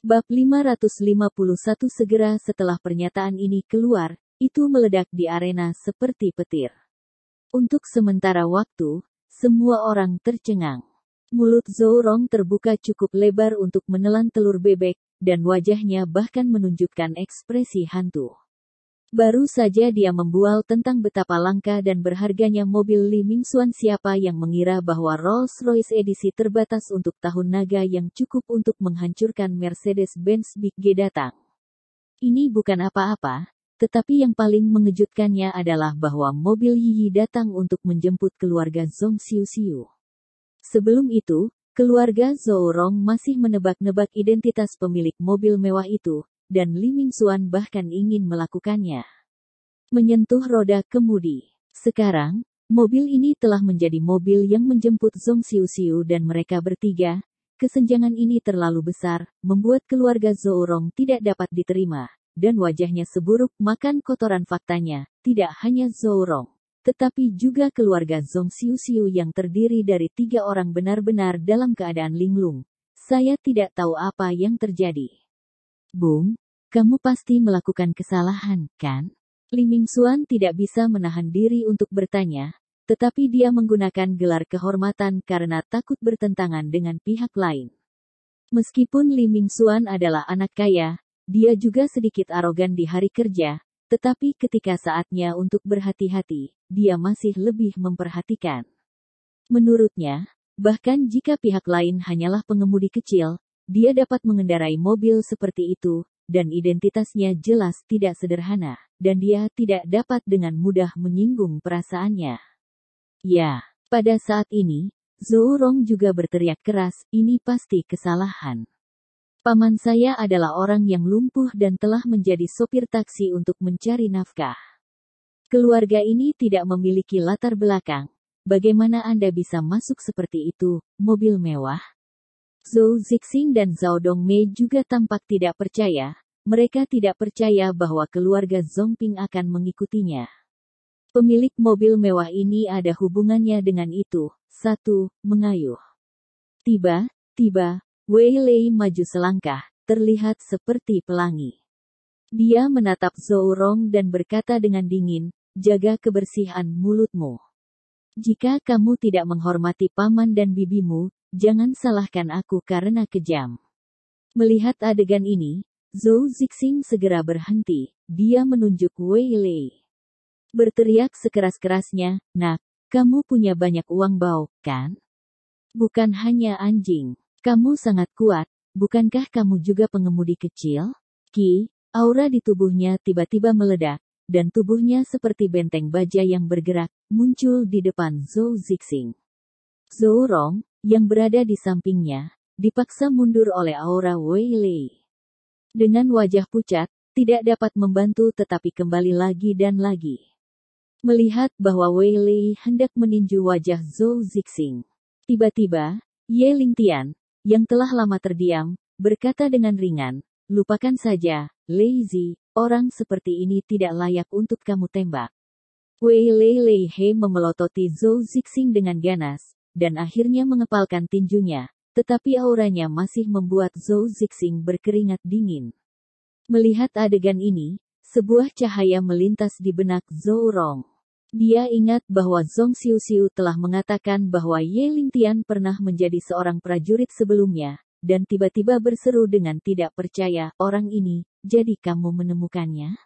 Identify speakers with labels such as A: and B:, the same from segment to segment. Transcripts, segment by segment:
A: Bab 551 segera setelah pernyataan ini keluar, itu meledak di arena seperti petir. Untuk sementara waktu, semua orang tercengang. Mulut Zorong terbuka cukup lebar untuk menelan telur bebek, dan wajahnya bahkan menunjukkan ekspresi hantu. Baru saja dia membual tentang betapa langka dan berharganya mobil Li Mingxuan siapa yang mengira bahwa Rolls-Royce edisi terbatas untuk tahun naga yang cukup untuk menghancurkan Mercedes-Benz Big G datang. Ini bukan apa-apa, tetapi yang paling mengejutkannya adalah bahwa mobil Yi Yi datang untuk menjemput keluarga Zong Xiu Xiu. Sebelum itu, keluarga Zhou Rong masih menebak-nebak identitas pemilik mobil mewah itu, dan Liming Xuan bahkan ingin melakukannya. Menyentuh roda kemudi. Sekarang, mobil ini telah menjadi mobil yang menjemput Zong Xiu Xiu dan mereka bertiga. Kesenjangan ini terlalu besar, membuat keluarga Zourong tidak dapat diterima, dan wajahnya seburuk makan kotoran faktanya, tidak hanya Zourong tetapi juga keluarga Zong Xiu Xiu yang terdiri dari tiga orang benar-benar dalam keadaan linglung. Saya tidak tahu apa yang terjadi. Bung, kamu pasti melakukan kesalahan, kan? Ming Xuan tidak bisa menahan diri untuk bertanya, tetapi dia menggunakan gelar kehormatan karena takut bertentangan dengan pihak lain. Meskipun Ming Xuan adalah anak kaya, dia juga sedikit arogan di hari kerja, tetapi ketika saatnya untuk berhati-hati, dia masih lebih memperhatikan. Menurutnya, bahkan jika pihak lain hanyalah pengemudi kecil, dia dapat mengendarai mobil seperti itu, dan identitasnya jelas tidak sederhana, dan dia tidak dapat dengan mudah menyinggung perasaannya. Ya, pada saat ini, Rong juga berteriak keras, ini pasti kesalahan. Paman saya adalah orang yang lumpuh dan telah menjadi sopir taksi untuk mencari nafkah. Keluarga ini tidak memiliki latar belakang. Bagaimana Anda bisa masuk seperti itu, mobil mewah, Zhou Zixing dan Zhao Dongmei juga tampak tidak percaya. Mereka tidak percaya bahwa keluarga Zongping akan mengikutinya. Pemilik mobil mewah ini ada hubungannya dengan itu. Satu, mengayuh. Tiba, tiba, Wei Lei maju selangkah, terlihat seperti pelangi. Dia menatap Zhou Rong dan berkata dengan dingin, jaga kebersihan mulutmu. Jika kamu tidak menghormati paman dan bibimu, Jangan salahkan aku karena kejam. Melihat adegan ini, Zhou Zixing segera berhenti. Dia menunjuk Wei Lei. Berteriak sekeras-kerasnya, Nak, kamu punya banyak uang bau, kan? Bukan hanya anjing. Kamu sangat kuat. Bukankah kamu juga pengemudi kecil? Ki, aura di tubuhnya tiba-tiba meledak dan tubuhnya seperti benteng baja yang bergerak, muncul di depan Zhou Zixing. Zhou Rong, yang berada di sampingnya, dipaksa mundur oleh aura Wei Lei. Dengan wajah pucat, tidak dapat membantu tetapi kembali lagi dan lagi. Melihat bahwa Wei Lei hendak meninju wajah Zhou Zixing. Tiba-tiba, Ye Ling Tian, yang telah lama terdiam, berkata dengan ringan, lupakan saja, Lazy, orang seperti ini tidak layak untuk kamu tembak. Wei Lei Lei He memelototi Zhou Zixing dengan ganas, dan akhirnya mengepalkan tinjunya, tetapi auranya masih membuat Zhou Zixing berkeringat dingin. Melihat adegan ini, sebuah cahaya melintas di benak Zhou Rong. Dia ingat bahwa Zhong Xiu Xiu telah mengatakan bahwa Ye Ling Tian pernah menjadi seorang prajurit sebelumnya, dan tiba-tiba berseru dengan tidak percaya, orang ini, jadi kamu menemukannya?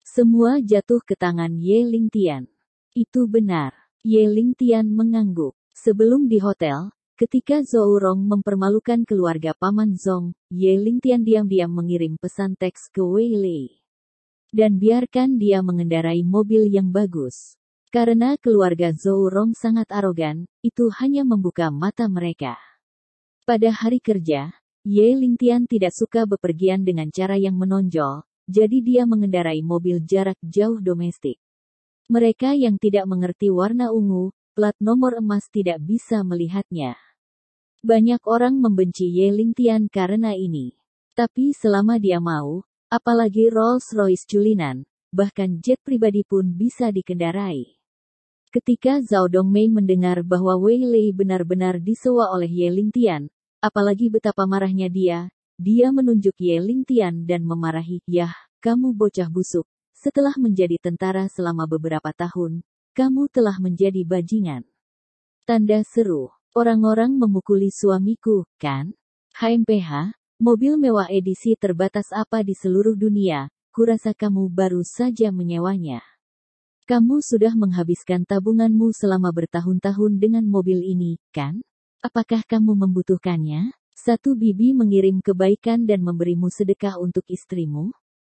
A: Semua jatuh ke tangan Ye Ling Tian. Itu benar. Ye Ling Tian mengangguk. Sebelum di hotel, ketika Zhou Rong mempermalukan keluarga paman Zong, Ye Lingtian diam-diam mengirim pesan teks ke Wei Lei. Dan biarkan dia mengendarai mobil yang bagus. Karena keluarga Zhou Rong sangat arogan, itu hanya membuka mata mereka. Pada hari kerja, Ye Lingtian tidak suka bepergian dengan cara yang menonjol, jadi dia mengendarai mobil jarak jauh domestik. Mereka yang tidak mengerti warna ungu, plat nomor emas tidak bisa melihatnya. Banyak orang membenci Ye Lingtian karena ini. Tapi selama dia mau, apalagi Rolls-Royce culinan, bahkan jet pribadi pun bisa dikendarai. Ketika Zhao Dongmei mendengar bahwa Wei Lei benar-benar disewa oleh Ye Lingtian, apalagi betapa marahnya dia, dia menunjuk Ye Lingtian dan memarahi, Yah, kamu bocah busuk. Setelah menjadi tentara selama beberapa tahun, kamu telah menjadi bajingan. Tanda seru. Orang-orang memukuli suamiku, kan? HMPH, mobil mewah edisi terbatas apa di seluruh dunia, kurasa kamu baru saja menyewanya. Kamu sudah menghabiskan tabunganmu selama bertahun-tahun dengan mobil ini, kan? Apakah kamu membutuhkannya? Satu bibi mengirim kebaikan dan memberimu sedekah untuk istrimu?